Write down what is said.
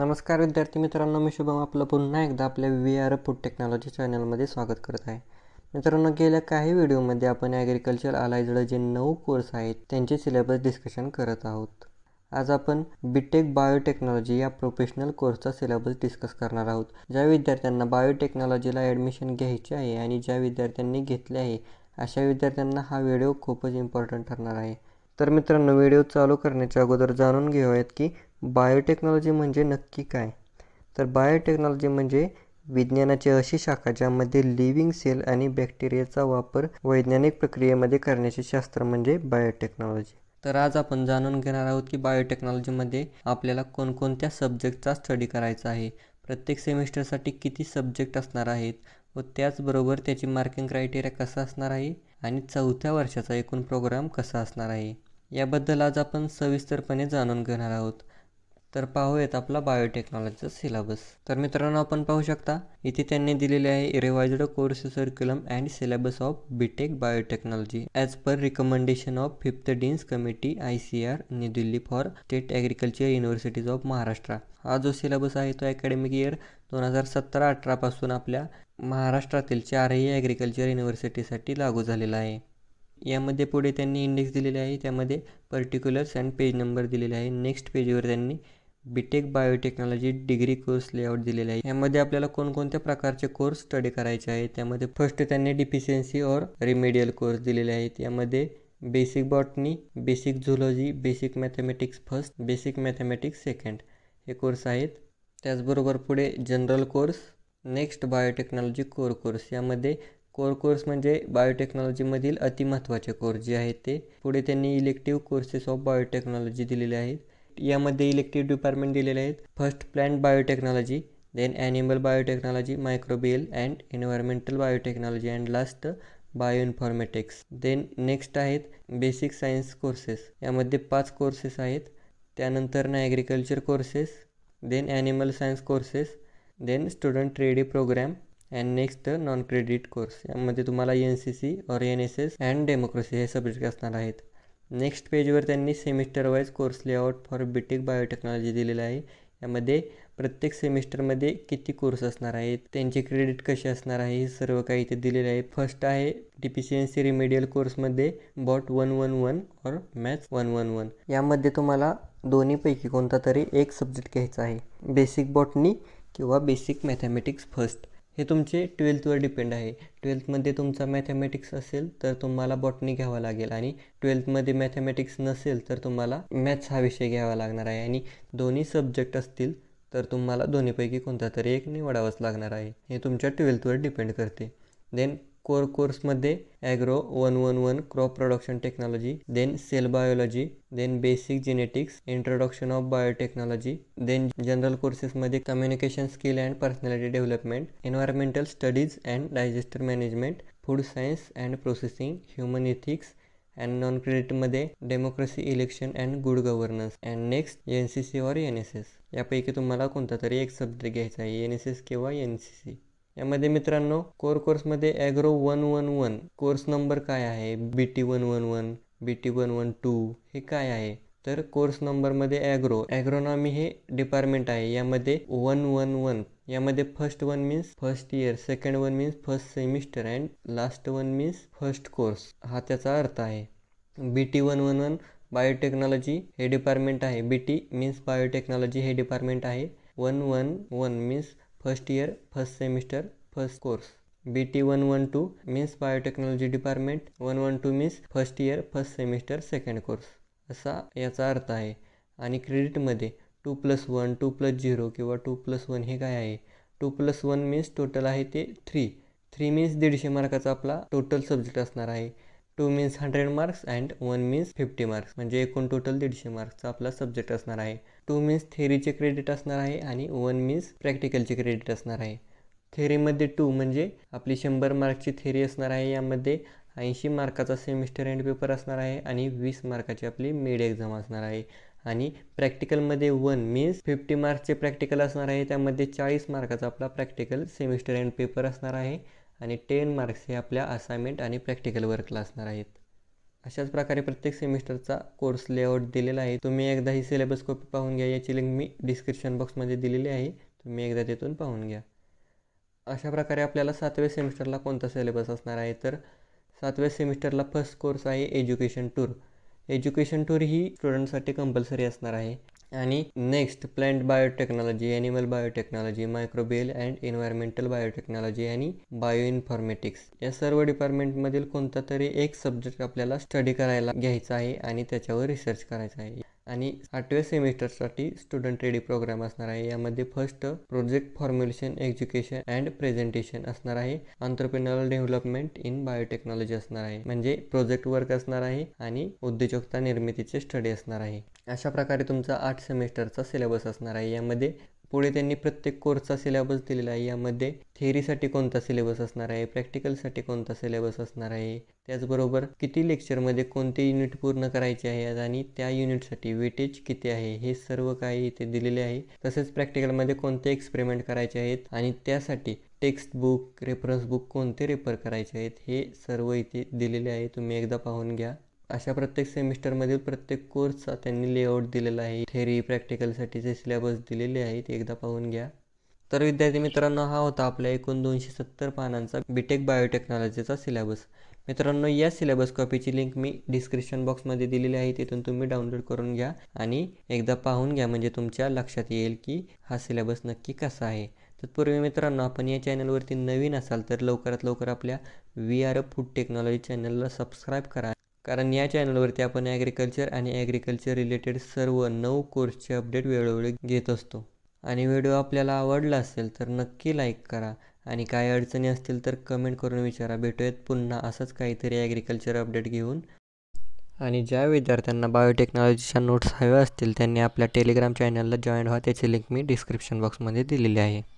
नमस्कार विद्यार्थी मित्रांनो मी शुभम आपलं पुन्हा एकदा आपल्या व्ही आर फूड टेक्नॉलॉजी चॅनलमध्ये स्वागत करत आहे मित्रांनो गेल्या काही व्हिडिओमध्ये आपण ॲग्रिकल्चर अलायजड जे नऊ कोर्स आहेत त्यांचे सिलेबस डिस्कशन करत आहोत आज आपण बीटेक बायोटेक्नॉलॉजी या प्रोफेशनल कोर्सचा सिलेबस डिस्कस करणार आहोत ज्या विद्यार्थ्यांना बायोटेक्नॉलॉजीला ॲडमिशन घ्यायचे आहे आणि ज्या विद्यार्थ्यांनी घेतले आहे अशा विद्यार्थ्यांना हा व्हिडिओ खूपच इम्पॉर्टंट ठरणार आहे तर मित्रांनो व्हिडिओ चालू करण्याच्या अगोदर जाणून घेऊयात की बायोटेक्नॉलॉजी म्हणजे नक्की काय तर बायोटेक्नॉलॉजी म्हणजे विज्ञानाची अशी शाखा ज्यामध्ये लिव्हिंग सेल आणि बॅक्टेरियाचा वापर वैज्ञानिक प्रक्रियेमध्ये करण्याचे शास्त्र म्हणजे बायोटेक्नॉलॉजी तर आज आपण जाणून घेणार आहोत की बायोटेक्नॉलॉजीमध्ये आपल्याला कोणकोणत्या सब्जेक्टचा स्टडी करायचा आहे प्रत्येक सेमिस्टरसाठी किती सब्जेक्ट असणार आहेत व त्याचबरोबर त्याची मार्किंग क्रायटेरिया कसा असणार आहे आणि चौथ्या वर्षाचा एकूण प्रोग्राम कसा असणार आहे याबद्दल आज आपण सविस्तरपणे जाणून घेणार आहोत तर पाहूयात आपला बायोटेक्नॉलॉजीचा सिलेबस तर मित्रांनो आपण पाहू शकता इथे त्यांनी दिलेले आहे revised course curriculum and syllabus of BTech biotechnology as per recommendation of fifth deans committee I C R New Delhi for state agriculture universities of Maharashtra हा जो सिलेबस आहे तो अकॅडमिक इयर दोन हजार सतरा अठरापासून आपल्या महाराष्ट्रातील चारही ॲग्रिकल्चर युनिव्हर्सिटीसाठी लागू झालेला आहे यामध्ये पुढे त्यांनी इंडेक्स दिलेले आहे त्यामध्ये पर्टिक्युलर्स अँड पेज नंबर दिलेले आहे नेक्स्ट पेजवर त्यांनी BTech biotechnology degree course layout दिलेला आहे यामध्ये आपल्याला कोणकोणत्या प्रकारचे कोर्स स्टडी करायचे आहेत त्यामध्ये फर्स्ट त्यांनी डिफिशियन्सी और रिमेडियल कोर्स दिलेले आहेत यामध्ये basic botany basic zoology basic mathematics first basic mathematics second हे कोर्स आहेत त्याचबरोबर पुढे general course next biotechnology core course यामध्ये कोर कोर्स म्हणजे बायोटेक्नॉलॉजीमधील अतिमहत्त्वाचे कोर्स जे आहेत ते पुढे त्यांनी इलेक्टिव्ह कोर्सेस ऑफ बायोटेक्नॉलॉजी दिलेले आहेत यामध्ये इलेक्टिव्ह डिपार्टमेंट दिलेले आहेत first plant biotechnology then animal biotechnology microbial and environmental biotechnology and last bio informatics then next आहेत बेसिक सायन्स कोर्सेस यामध्ये पाच कोर्सेस आहेत त्यानंतर ना agriculture courses then animal science courses then student ready programme and next non credit course यामध्ये तुम्हाला N C C or N S S and democracy हे subject असणार आहेत नेक्स्ट पेजवर त्यांनी semester wise course layout for BTech biotechnology दिलेलं आहे यामध्ये प्रत्येक सेमिस्टरमध्ये किती कोर्स असणार आहेत त्यांचे क्रेडिट कसे असणार आहे हे सर्व काही इथे दिलेले आहे फर्स्ट आहे डिफिशियन्सी रिमेडियल कोर्समध्ये बॉट वन वन वन और मॅथ्स वन वन वन यामध्ये तुम्हाला दोन्हीपैकी कोणता तरी एक सब्जेक्ट घ्यायचा आहे बेसिक बॉटनी किंवा बेसिक मैथमेटिक्स फर्स्ट हे तुमचे ट्वेल्थवर डिपेंड आहे ट्वेल्थमध्ये तुमचा मॅथमॅटिक्स असेल तर तुम्हाला बॉटनी घ्यावा लागेल आणि ट्वेल्थमध्ये मॅथमॅटिक्स नसेल तर तुम्हाला मॅथ्स हा विषय घ्यावा लागणार आहे आणि दोन्ही सब्जेक्ट असतील तर तुम्हाला दोन्हीपैकी कोणता तरी एक निवडावाच लागणार आहे हे तुमच्या ट्वेल्थवर डिपेंड करते देन कोर कोर्समध्ये agro one one one crop production technology then cell biology then basic genetics introduction of biotechnology then general कोर्सेसमध्ये communication skill and personality development environmental studies and disaster management food science and processing human ethics and non क्रेडिटमध्ये democracy election and good governance and next N C C or N S S यापैकी तुम्हाला कोणता तरी एक subject घ्यायचा आहे N S S किंवा N C C यामध्ये मित्रांनो कोर कोर्समध्ये agro one one one course number काय आहे B T one one one B T one one two हे काय आहे तर कोर्स नंबरमध्ये ॲग्रो ॲग्रोनॉमी हे डिपार्टमेंट आहे यामध्ये वन वन वन यामध्ये first one means first year second one means first semester and last one means first course हा त्याचा अर्थ आहे B T one one one biotechnology हे डिपार्टमेंट आहे बी टी मीन्स बायोटेक्नॉलॉजी हे डिपार्टमेंट आहे one one one means first year first semester first course B T one one two means biotechnology department one one two means first year first semester second course असा याचा अर्थ आहे आणि क्रेडिटमध्ये two plus one two plus zero किंवा two plus one हे काय आहे two plus one means total आहे ते थ्री थ्री मीन्स दीडशे मार्काचा आपला टोटल सब्जेक्ट असणार आहे two means hundred marks and one means fifty marks म्हणजे एकूण टोटल दीडशे मार्क्सचा आपला सब्जेक्ट असणार आहे टू मीन्स थेरीचे क्रेडिट असणार आहे आणि वन मीन्स प्रॅक्टिकलचे क्रेडिट असणार आहे थेरीमध्ये टू म्हणजे आपली शंभर मार्कची थेरी असणार आहे यामध्ये ऐंशी मार्काचा सेमिस्टर एंड पेपर असणार आहे आणि वीस मार्काची आपली मिड एक्झाम असणार आहे आणि प्रॅक्टिकलमध्ये वन मीन्स फिफ्टी मार्क्सचे प्रॅक्टिकल असणार आहे त्यामध्ये चाळीस मार्काचा आपला प्रॅक्टिकल सेमिस्टर एंड पेपर असणार आहे आणि टेन मार्क्स हे आपल्या असाइनमेंट आणि प्रॅक्टिकल वर्कला असणार आहेत अशाच प्रकारे प्रत्येक सेमिस्टरचा कोर्स लेआउट दिलेला आहे तुम्ही एकदा ही सिलेबस कॉपी पाहून घ्या याची लिंक मी डिस्क्रिप्शन बॉक्समध्ये दिलेली आहे तुम्ही एकदा तिथून पाहून घ्या अशा प्रकारे आपल्याला सातव्या सेमिस्टरला कोणता सिलेबस असणार आहे तर सातव्या सेमिस्टरला फर्स्ट कोर्स आहे एज्युकेशन टूर एज्युकेशन टूर ही स्टुडंटसाठी कंपल्सरी असणार आहे आणि next plant biotechnology animal biotechnology microbial and environmental biotechnology आणि बायो इन्फॉर्मेटिक्स या सर्व डिपार्टमेंटमधील कोणता तरी एक सब्जेक्ट आपल्याला स्टडी करायला घ्यायचा आहे आणि त्याच्यावर रिसर्च करायचा आहे आणि आठव्या सेमिस्टरसाठी स्टुडंट रेडी प्रोग्राम असणार आहे यामध्ये first project formulation education and presentation असणार आहे ऑन्टरप्रिनरल डेव्हलपमेंट इन बायोटेक्नॉलॉजी असणार आहे म्हणजे प्रोजेक्ट वर्क असणार आहे आणि उद्योजकता निर्मितीचे स्टडी असणार आहे अशा प्रकारे तुमचा आठ सेमिस्टरचा सिलेबस असणार आहे यामध्ये पुढे त्यांनी प्रत्येक कोर्सचा सिलेबस दिलेला आहे यामध्ये थेअरीसाठी कोणता सिलेबस असणार आहे प्रॅक्टिकलसाठी कोणता सिलेबस असणार आहे त्याचबरोबर किती लेक्चरमध्ये कोणते युनिट पूर्ण करायचे आहे आणि त्या युनिटसाठी वेटेज किती आहे हे सर्व काही इथे दिलेले आहे तसेच प्रॅक्टिकलमध्ये कोणते एक्सपेरिमेंट करायचे आहेत आणि त्यासाठी टेक्स्ट बुक रेफरन्स बुक कोणते रेफर करायचे आहेत हे सर्व इथे दिलेले आहे तुम्ही एकदा पाहून घ्या अशा प्रत्येक सेमिस्टरमधील प्रत्येक कोर्सचा त्यांनी लेआउट दिलेला आहे थेरी जे सिलेबस दिलेले आहेत एकदा पाहून घ्या तर विद्यार्थी मित्रांनो हा होता आपल्या एकूण दोनशे सत्तर पानांचा बीटेक बायोटेक्नॉलॉजीचा सिलेबस मित्रांनो या सिलेबस कॉपीची लिंक मी डिस्क्रिप्शन बॉक्समध्ये दिलेली आहे तिथून तुम्ही डाउनलोड करून घ्या आणि एकदा पाहून घ्या म्हणजे तुमच्या लक्षात येईल की हा सिलेबस नक्की कसा आहे तत्पूर्वी मित्रांनो आपण या चॅनलवरती नवीन असाल तर लवकरात लवकर आपल्या व्ही आर फूड टेक्नॉलॉजी चॅनलला सबस्क्राईब करा कारण या चॅनलवरती आपण ॲग्रिकल्चर आणि ॲग्रिकल्चर रिलेटेड सर्व नऊ कोर्सचे अपडेट वेळोवेळी घेत असतो आणि व्हिडिओ आपल्याला आवडला असेल तर नक्की लाईक करा आणि काय अडचणी असतील तर कमेंट करून विचारा भेटूयात पुन्हा असंच काहीतरी ॲग्रिकल्चर अपडेट घेऊन आणि ज्या विद्यार्थ्यांना बायोटेक्नॉलॉजीच्या नोट्स हव्या असतील त्यांनी आपल्या टेलिग्राम चॅनलला जॉईन व्हा त्याची लिंक मी डिस्क्रिप्शन बॉक्समध्ये दिलेली आहे